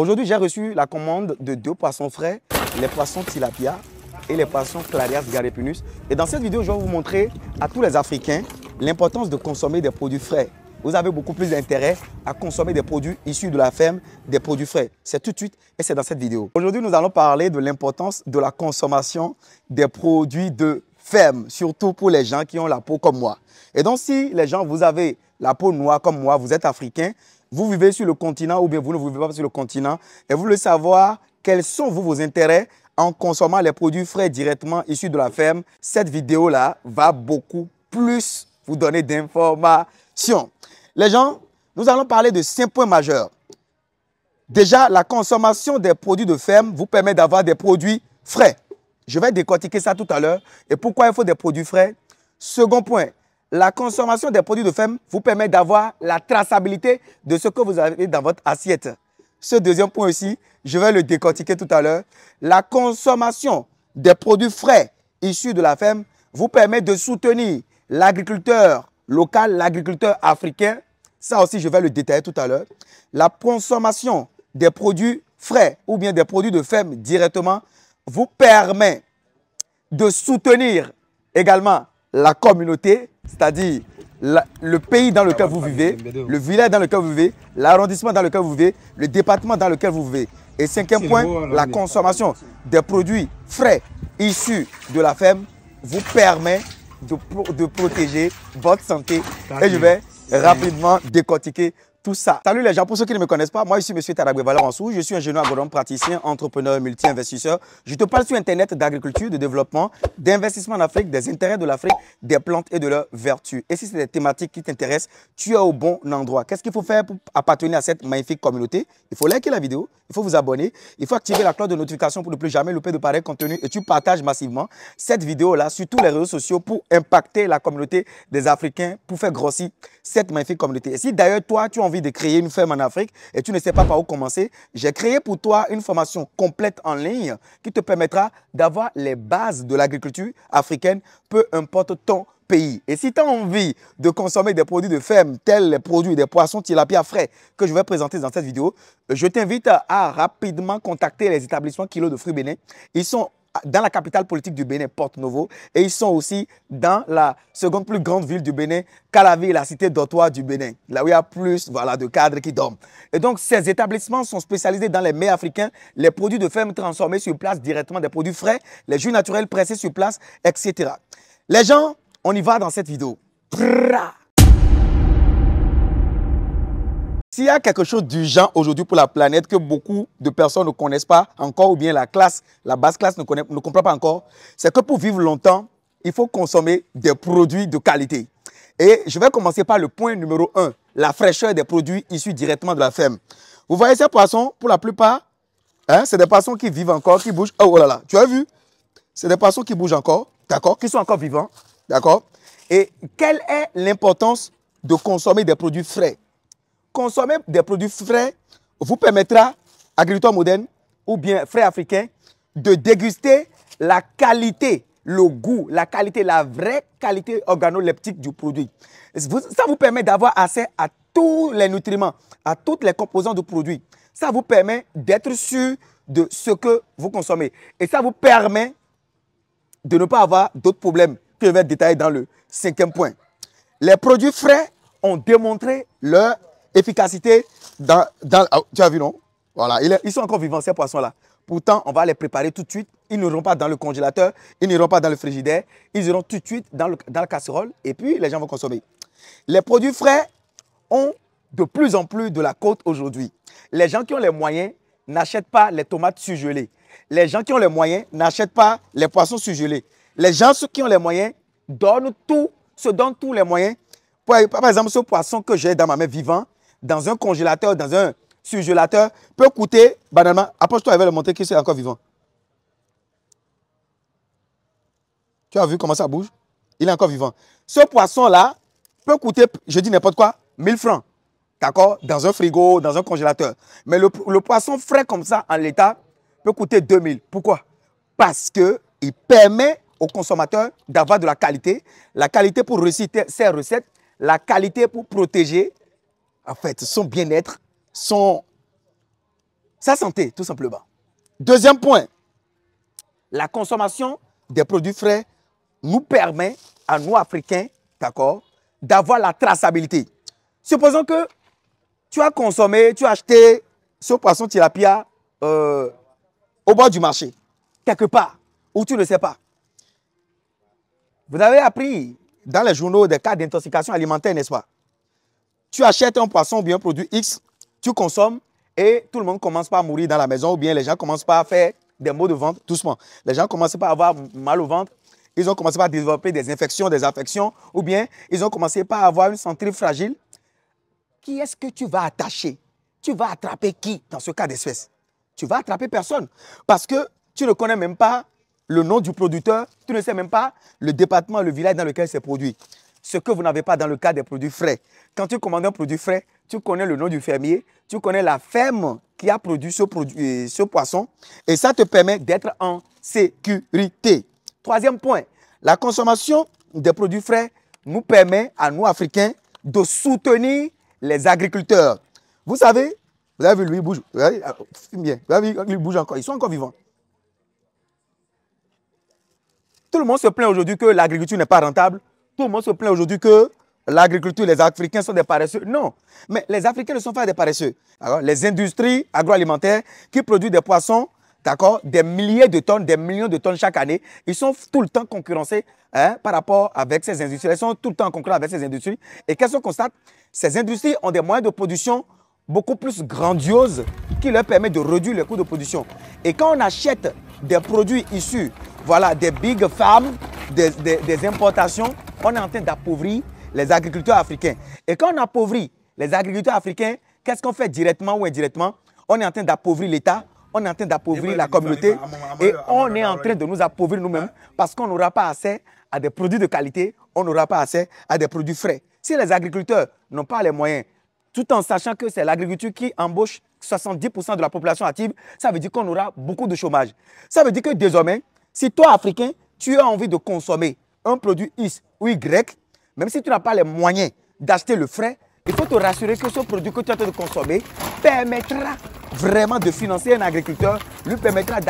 Aujourd'hui, j'ai reçu la commande de deux poissons frais, les poissons tilapia et les poissons clarias garepinus. Et dans cette vidéo, je vais vous montrer à tous les Africains l'importance de consommer des produits frais. Vous avez beaucoup plus d'intérêt à consommer des produits issus de la ferme, des produits frais. C'est tout de suite et c'est dans cette vidéo. Aujourd'hui, nous allons parler de l'importance de la consommation des produits de ferme, surtout pour les gens qui ont la peau comme moi. Et donc, si les gens, vous avez la peau noire comme moi, vous êtes africain, vous vivez sur le continent ou bien vous ne vivez pas sur le continent et vous voulez savoir quels sont vous, vos intérêts en consommant les produits frais directement issus de la ferme, cette vidéo-là va beaucoup plus vous donner d'informations. Les gens, nous allons parler de cinq points majeurs. Déjà, la consommation des produits de ferme vous permet d'avoir des produits frais. Je vais décortiquer ça tout à l'heure. Et pourquoi il faut des produits frais Second point, la consommation des produits de ferme vous permet d'avoir la traçabilité de ce que vous avez dans votre assiette. Ce deuxième point aussi, je vais le décortiquer tout à l'heure. La consommation des produits frais issus de la ferme vous permet de soutenir l'agriculteur local, l'agriculteur africain. Ça aussi, je vais le détailler tout à l'heure. La consommation des produits frais ou bien des produits de ferme directement vous permet de soutenir également la communauté, c'est-à-dire le pays dans lequel vous vivez, le village dans lequel vous vivez, l'arrondissement dans lequel vous vivez, le département dans lequel vous vivez. Et cinquième point, hein, la consommation des produits frais issus de la ferme vous permet de, de protéger votre santé. Et je vais rapidement décortiquer ça. Salut les gens, pour ceux qui ne me connaissent pas, moi je suis Monsieur en Valoransou, je suis un jeune agronome, praticien, entrepreneur, multi-investisseur. Je te parle sur Internet d'agriculture, de développement, d'investissement en Afrique, des intérêts de l'Afrique, des plantes et de leurs vertus. Et si c'est des thématiques qui t'intéressent, tu es au bon endroit. Qu'est-ce qu'il faut faire pour appartenir à cette magnifique communauté Il faut liker la vidéo, il faut vous abonner, il faut activer la cloche de notification pour ne plus jamais louper de pareil contenu et tu partages massivement cette vidéo-là sur tous les réseaux sociaux pour impacter la communauté des Africains, pour faire grossir cette magnifique communauté. Et si d'ailleurs toi, tu as envie de créer une ferme en Afrique et tu ne sais pas par où commencer, j'ai créé pour toi une formation complète en ligne qui te permettra d'avoir les bases de l'agriculture africaine, peu importe ton pays. Et si tu as envie de consommer des produits de ferme, tels les produits des poissons tilapia frais que je vais présenter dans cette vidéo, je t'invite à rapidement contacter les établissements Kilo de Fruits Bénin. Ils sont dans la capitale politique du Bénin, porte Novo, et ils sont aussi dans la seconde plus grande ville du Bénin, Calavi, la cité dortoir du Bénin, là où il y a plus voilà, de cadres qui dorment. Et donc, ces établissements sont spécialisés dans les mets africains, les produits de ferme transformés sur place directement, des produits frais, les jus naturels pressés sur place, etc. Les gens, on y va dans cette vidéo. S'il y a quelque chose d'urgent aujourd'hui pour la planète que beaucoup de personnes ne connaissent pas encore, ou bien la classe, la basse classe ne, comprend pas encore, c'est que pour vivre longtemps, il faut consommer des produits de qualité. Et je vais commencer par le point numéro un, la fraîcheur des produits issus directement de la ferme. Vous voyez ces poissons, pour la plupart, hein, c'est des poissons qui vivent encore, qui bougent. Oh, oh là là, tu as vu C'est des poissons qui bougent encore, d'accord Qui sont encore vivants, d'accord Et quelle est l'importance de consommer des produits frais consommer des produits frais vous permettra, agriculteurs moderne ou bien frais africains, de déguster la qualité, le goût, la qualité, la vraie qualité organoleptique du produit. Ça vous permet d'avoir accès à tous les nutriments, à toutes les composants du produit. Ça vous permet d'être sûr de ce que vous consommez. Et ça vous permet de ne pas avoir d'autres problèmes que je vais détailler dans le cinquième point. Les produits frais ont démontré leur efficacité dans, ah, Tu as vu, non Voilà, ils sont encore vivants, ces poissons-là. Pourtant, on va les préparer tout de suite. Ils n'iront pas dans le congélateur, ils n'iront pas dans le frigidaire. Ils iront tout de suite dans, le, la casserole et puis les gens vont consommer. Les produits frais ont de plus en plus de la côte aujourd'hui. Les gens qui ont les moyens n'achètent pas les tomates surgelées. Les gens qui ont les moyens n'achètent pas les poissons surgelés. Les gens ceux qui ont les moyens donnent tout, se donnent tous les moyens. Par exemple, ce poisson que j'ai dans ma main vivant, dans un congélateur, dans un surgélateur, peut coûter, banalement, approche-toi et vais le montrer qu'il est encore vivant. Tu as vu comment ça bouge Il est encore vivant. Ce poisson-là peut coûter, je dis n'importe quoi, 1000 francs. D'accord Dans un frigo, dans un congélateur. Mais le, poisson frais comme ça, en l'état, peut coûter 2000. Pourquoi Parce qu'il permet aux consommateurs d'avoir de la qualité. La qualité pour réussir ses recettes, la qualité pour protéger en fait, son bien-être, son, sa santé, tout simplement. Deuxième point, la consommation des produits frais nous permet, à nous, Africains, d'accord, d'avoir la traçabilité. Supposons que tu as consommé, tu as acheté ce poisson tilapia euh, au bord du marché, quelque part, où tu ne sais pas. Vous avez appris dans les journaux des cas d'intoxication alimentaire, n'est-ce pas tu achètes un poisson ou un produit X, tu consommes et tout le monde commence pas à mourir dans la maison ou bien les gens commencent pas à faire des maux de ventre doucement. Les gens commencent pas à avoir mal au ventre. Ils ont commencé à développer des infections, des affections ou bien ils ont commencé pas à avoir une santé fragile. Qui est-ce que tu vas attacher Tu vas attraper qui dans ce cas d'espèce Tu vas attraper personne parce que tu ne connais même pas le nom du producteur, tu ne sais même pas le département, le village dans lequel c'est produit ce que vous n'avez pas dans le cas des produits frais. Quand tu commandes un produit frais, tu connais le nom du fermier, tu connais la ferme qui a produit ce, euh, poisson, et ça te permet d'être en sécurité. Troisième point, la consommation des produits frais nous permet à nous, Africains, de soutenir les agriculteurs. Vous savez, vous avez vu, lui bouge. Vous ah, bien, vu, bouge encore. Ils sont encore vivants. Tout le monde se plaint aujourd'hui que l'agriculture n'est pas rentable. Tout le monde se plaint aujourd'hui que l'agriculture, les Africains sont des paresseux. Non, mais les Africains ne sont pas des paresseux. Alors, les industries agroalimentaires qui produisent des poissons, d'accord, des milliers de tonnes, des millions de tonnes chaque année, ils sont tout le temps concurrencés hein, par rapport avec ces industries. Ils sont tout le temps en avec ces industries. Et qu'est-ce qu'on constate Ces industries ont des moyens de production beaucoup plus grandioses qui leur permettent de réduire les coûts de production. Et quand on achète des produits issus voilà, des big farms, des, importations, on est en train d'appauvrir les agriculteurs africains. Et quand on appauvrit les agriculteurs africains, qu'est-ce qu'on fait directement ou indirectement On est en train d'appauvrir l'État, on est en train d'appauvrir la bah, communauté et on est en train de nous appauvrir nous-mêmes hein? parce qu'on n'aura pas assez à des produits de qualité, on n'aura pas assez à des produits frais. Si les agriculteurs n'ont pas les moyens, tout en sachant que c'est l'agriculture qui embauche 70% de la population active, ça veut dire qu'on aura beaucoup de chômage. Ça veut dire que désormais, si toi, Africain, tu as envie de consommer un produit X ou Y, même si tu n'as pas les moyens d'acheter le frais, il faut te rassurer que ce produit que tu as de consommer permettra vraiment de financer un agriculteur, lui permettra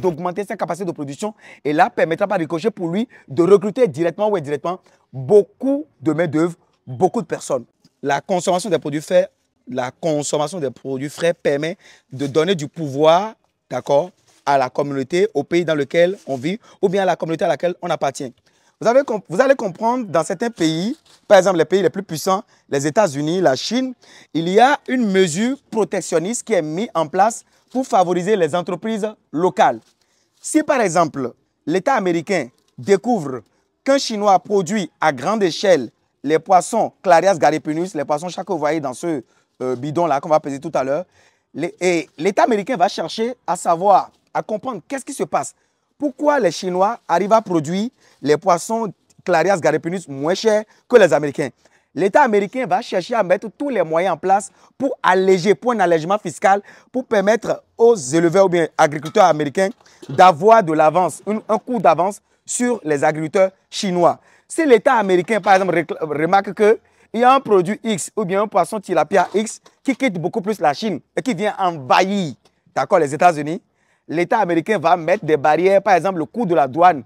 d'augmenter sa capacité de production et là permettra par ricochet pour lui de recruter directement ou indirectement beaucoup de main-d'œuvre, beaucoup de personnes. La consommation des produits frais, la consommation des produits frais permet de donner du pouvoir, d'accord, à la communauté, au pays dans lequel on vit, ou bien à la communauté à laquelle on appartient. Vous, avez, vous allez comprendre, dans certains pays, par exemple les pays les plus puissants, les États-Unis, la Chine, il y a une mesure protectionniste qui est mise en place pour favoriser les entreprises locales. Si par exemple l'État américain découvre qu'un Chinois produit à grande échelle les poissons Clarias garipinus, les poissons chaque que vous voyez dans ce euh, bidon-là qu'on va peser tout à l'heure, et l'État américain va chercher à savoir à comprendre qu'est-ce qui se passe. Pourquoi les Chinois arrivent à produire les poissons Clarias garipinus moins chers que les Américains L'État américain va chercher à mettre tous les moyens en place pour alléger, pour un allègement fiscal, pour permettre aux éleveurs ou bien agriculteurs américains d'avoir de l'avance, un coup d'avance sur les agriculteurs chinois. Si l'État américain, par exemple, remarque qu'il y a un produit X ou bien un poisson tilapia X qui quitte beaucoup plus la Chine et qui vient envahir, les États-Unis, l'État américain va mettre des barrières, par exemple le coût de la douane,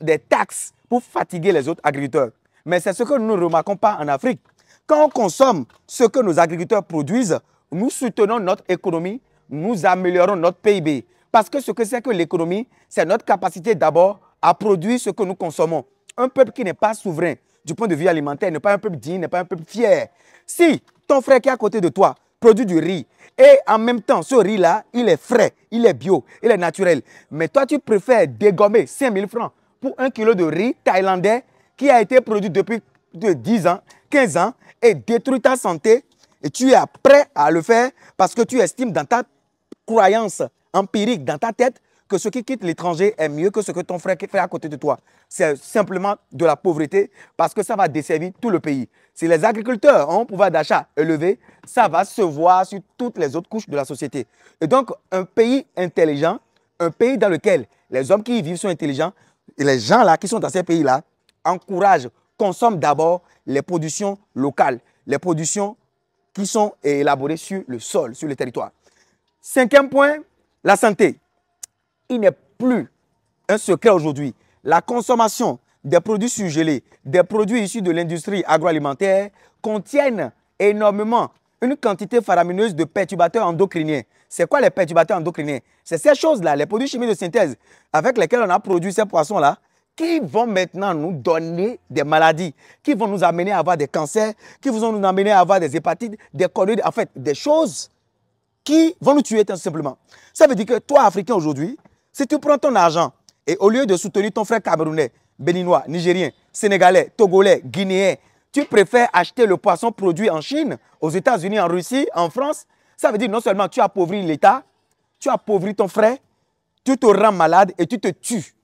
des taxes pour fatiguer les autres agriculteurs. Mais c'est ce que nous ne remarquons pas en Afrique. Quand on consomme ce que nos agriculteurs produisent, nous soutenons notre économie, nous améliorons notre PIB. Parce que ce que c'est que l'économie, c'est notre capacité d'abord à produire ce que nous consommons. Un peuple qui n'est pas souverain du point de vue alimentaire n'est pas un peuple digne, n'est pas un peuple fier. Si ton frère qui est à côté de toi produit du riz. Et en même temps, ce riz-là, il est frais, il est bio, il est naturel. Mais toi, tu préfères dégommer 5000 francs pour un kilo de riz thaïlandais qui a été produit depuis de 10 ans, 15 ans et détruit ta santé. Et tu es prêt à le faire parce que tu estimes dans ta croyance empirique, dans ta tête, que ce qui quitte l'étranger est mieux que ce que ton frère fait à côté de toi. C'est simplement de la pauvreté parce que ça va desservir tout le pays. Si les agriculteurs ont un pouvoir d'achat élevé, ça va se voir sur toutes les autres couches de la société. Et donc, un pays intelligent, un pays dans lequel les hommes qui y vivent sont intelligents, et les gens là qui sont dans ces pays-là encouragent, consomment d'abord les productions locales, les productions qui sont élaborées sur le sol, sur le territoire. Cinquième point, la santé il n'est plus un secret aujourd'hui. La consommation des produits surgelés, des produits issus de l'industrie agroalimentaire contiennent énormément une quantité faramineuse de perturbateurs endocriniens. C'est quoi les perturbateurs endocriniens C'est ces choses-là, les produits chimiques de synthèse avec lesquels on a produit ces poissons-là, qui vont maintenant nous donner des maladies, qui vont nous amener à avoir des cancers, qui vont nous amener à avoir des hépatites, des colloïdes. en fait, des choses qui vont nous tuer tout simplement. Ça veut dire que toi, Africain, aujourd'hui, si tu prends ton argent et au lieu de soutenir ton frère camerounais, béninois, nigérien, sénégalais, togolais, guinéen, tu préfères acheter le poisson produit en Chine, aux États-Unis, en Russie, en France, ça veut dire non seulement tu appauvris l'État, tu appauvris ton frère, tu te rends malade et tu te tues.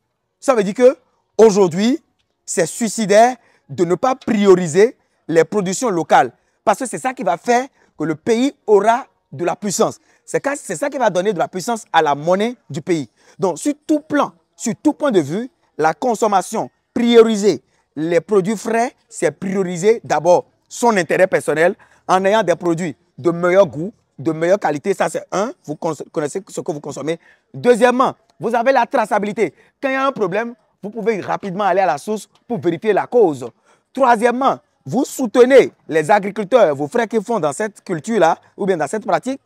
Ça veut dire que aujourd'hui, c'est suicidaire de ne pas prioriser les productions locales parce que c'est ça qui va faire que le pays aura de la puissance. C'est ça qui va donner de la puissance à la monnaie du pays. Donc, sur tout plan, sur tout point de vue, la consommation priorisée, les produits frais, c'est prioriser d'abord son intérêt personnel en ayant des produits de meilleur goût, de meilleure qualité. Ça, c'est un, vous connaissez ce que vous consommez. Deuxièmement, vous avez la traçabilité. Quand il y a un problème, vous pouvez rapidement aller à la source pour vérifier la cause. Troisièmement, vous soutenez les agriculteurs, vos frères qui font dans cette culture-là ou bien dans cette pratique.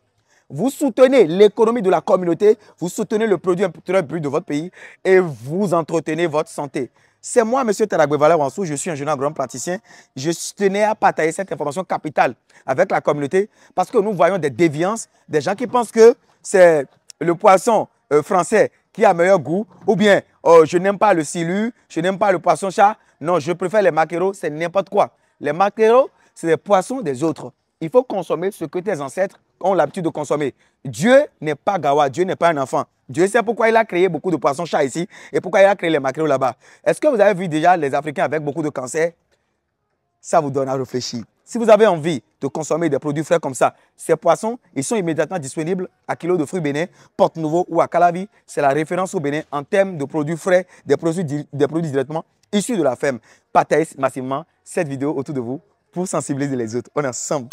Vous soutenez l'économie de la communauté, vous soutenez le produit intérieur brut de votre pays et vous entretenez votre santé. C'est moi, M. Taragbevala Wansou, je suis un jeune grand praticien. Je tenais à partager cette information capitale avec la communauté parce que nous voyons des déviances, des gens qui pensent que c'est le poisson euh, français qui a meilleur goût, ou bien oh, je n'aime pas le silu, je n'aime pas le poisson chat. Non, je préfère les maquereaux, c'est n'importe quoi. Les maquereaux, c'est les poissons des autres. Il faut consommer ce que tes ancêtres ont l'habitude de consommer. Dieu n'est pas gawa, Dieu n'est pas un enfant. Dieu sait pourquoi il a créé beaucoup de poissons chats ici et pourquoi il a créé les maquereaux là-bas. Est-ce que vous avez vu déjà les Africains avec beaucoup de cancer Ça vous donne à réfléchir. Si vous avez envie de consommer des produits frais comme ça, ces poissons, ils sont immédiatement disponibles à Kilo de Fruits Bénin, Porte Nouveau ou à Calavi. C'est la référence au Bénin en termes de produits frais, des produits, des produits directement issus de la ferme. Partagez massivement cette vidéo autour de vous pour sensibiliser les autres. On est ensemble.